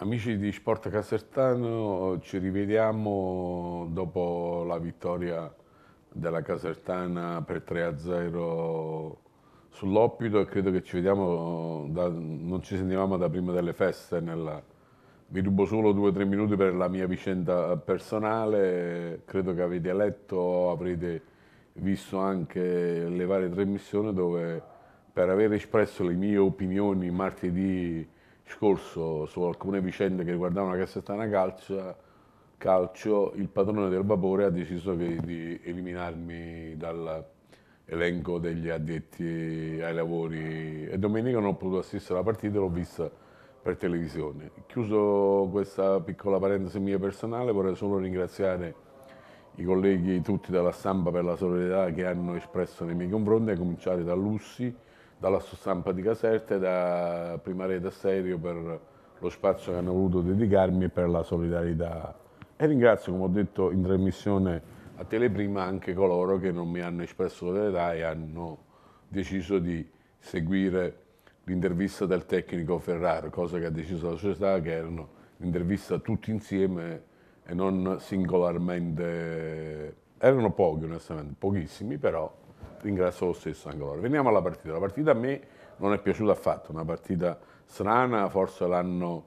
Amici di Sport Casertano, ci rivediamo dopo la vittoria della Casertana per 3-0 sull'Oppido e credo che ci vediamo, da, non ci sentivamo da prima delle feste. Nella, vi rubo solo due o tre minuti per la mia vicenda personale, credo che avete letto, avrete visto anche le varie trasmissioni dove per aver espresso le mie opinioni martedì scorso su alcune vicende che riguardavano la Cassettana calcio, calcio il padrone del vapore ha deciso che, di eliminarmi dall'elenco degli addetti ai lavori e domenica non ho potuto assistere alla partita, l'ho vista per televisione. Chiuso questa piccola parentesi mia personale vorrei solo ringraziare i colleghi tutti dalla stampa per la solidarietà che hanno espresso nei miei confronti, a cominciare da Lussi, dalla sua stampa di Caserta e da Prima Rete Serio per lo spazio che hanno voluto dedicarmi e per la solidarietà. E ringrazio, come ho detto in trasmissione a Teleprima, anche coloro che non mi hanno espresso solidarietà e hanno deciso di seguire l'intervista del tecnico Ferraro, cosa che ha deciso la società, che erano l'intervista tutti insieme e non singolarmente. Erano pochi, onestamente, pochissimi, però ringrazio lo stesso Angelore. Veniamo alla partita. La partita a me non è piaciuta affatto, una partita strana, forse l'hanno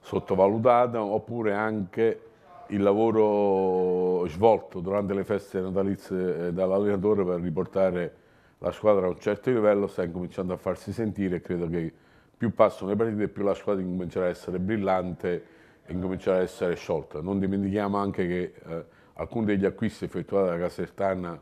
sottovalutata, oppure anche il lavoro svolto durante le feste natalizie eh, dall'allenatore per riportare la squadra a un certo livello sta incominciando a farsi sentire e credo che più passano le partite più la squadra incomincerà a essere brillante e incomincerà a essere sciolta. Non dimentichiamo anche che eh, alcuni degli acquisti effettuati da Casertana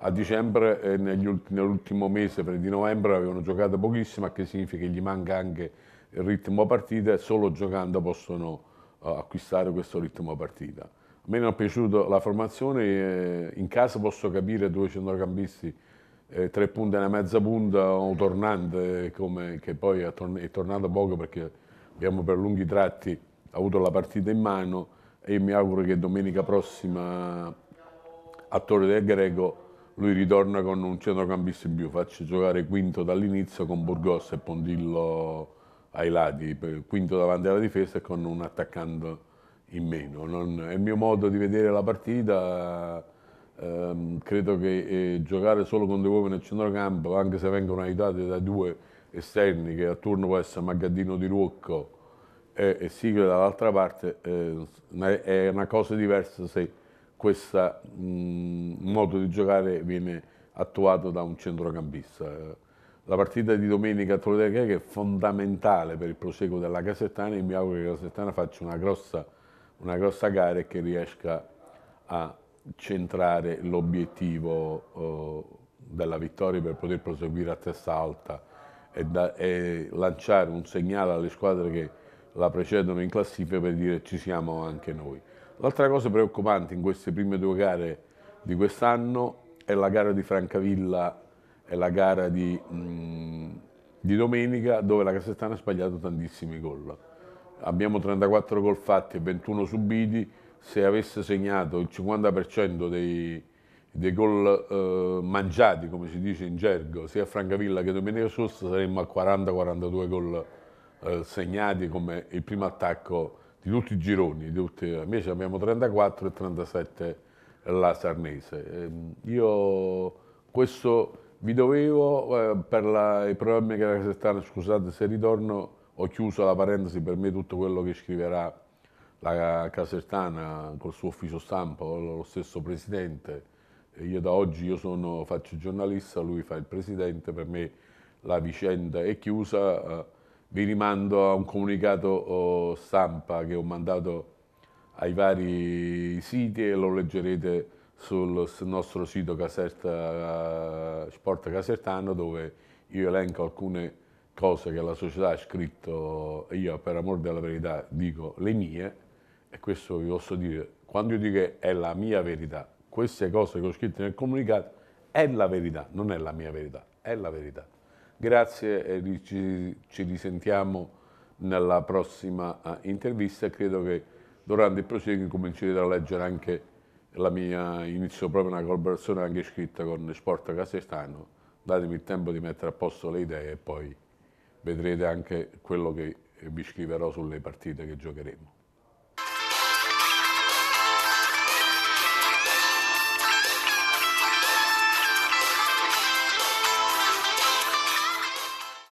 a dicembre e nell'ultimo mese di novembre avevano giocato pochissimo, che significa che gli manca anche il ritmo partita e solo giocando possono uh, acquistare questo ritmo partita. A me non è piaciuta la formazione, eh, in casa posso capire due centrocampisti, eh, tre punte e mezza punta, un tornante eh, come, che poi è, torn è tornato poco perché abbiamo per lunghi tratti avuto la partita in mano e mi auguro che domenica prossima a Torre del Greco lui ritorna con un centrocampista in più, faccio giocare quinto dall'inizio con Burgos e Pondillo ai lati, quinto davanti alla difesa e con un attaccante in meno. Non, è il mio modo di vedere la partita, ehm, credo che eh, giocare solo con due uomini nel centrocampo, anche se vengono aiutati da due esterni, che a turno può essere Magaddino di Ruocco e, e Sigle dall'altra parte, eh, è una cosa diversa se questo mm, modo di giocare viene attuato da un centrocampista. La partita di domenica Toledo che è fondamentale per il proseguo della Casettana e mi auguro che la Casettana faccia una grossa, una grossa gara e che riesca a centrare l'obiettivo oh, della vittoria per poter proseguire a testa alta e, da, e, lanciare un segnale alle squadre che la precedono in classifica per dire ci siamo anche noi. L'altra cosa preoccupante in queste prime due gare di quest'anno è la gara di Francavilla e la gara di, mh, mm, di domenica dove la Casettana ha sbagliato tantissimi gol. Abbiamo 34 gol fatti e 21 subiti, se avesse segnato il 50% dei, dei gol eh, mangiati, come si dice in gergo, sia a Francavilla che domenica scorsa, saremmo a 40-42 gol eh, segnati come il primo attacco di tutti i gironi, tutti, invece abbiamo 34 e 37 la Sarnese. Ehm, io questo vi dovevo eh, per la, i problemi che era quest'anno, scusate se ritorno, ho chiuso la parentesi per me tutto quello che scriverà la Casertana col suo ufficio stampa, lo stesso presidente. Io da oggi io sono, faccio giornalista, lui fa il presidente, per me la vicenda è chiusa. Eh, vi rimando a un comunicato oh, stampa che ho mandato ai vari siti e lo leggerete sul nostro sito Caserta, Sport Casertano dove io elenco alcune cose che la società ha scritto, io per amor della verità dico le mie e questo vi posso dire, quando io dico è la mia verità, queste cose che ho scritto nel comunicato è la verità, non è la mia verità, è la verità. Grazie e ci, ci risentiamo nella prossima eh, intervista. Credo che durante il proseguo comincerete a leggere anche la mia, inizio proprio una collaborazione anche scritta con Sport Casestano. Datemi il tempo di mettere a posto le idee e poi vedrete anche quello che vi scriverò sulle partite che giocheremo.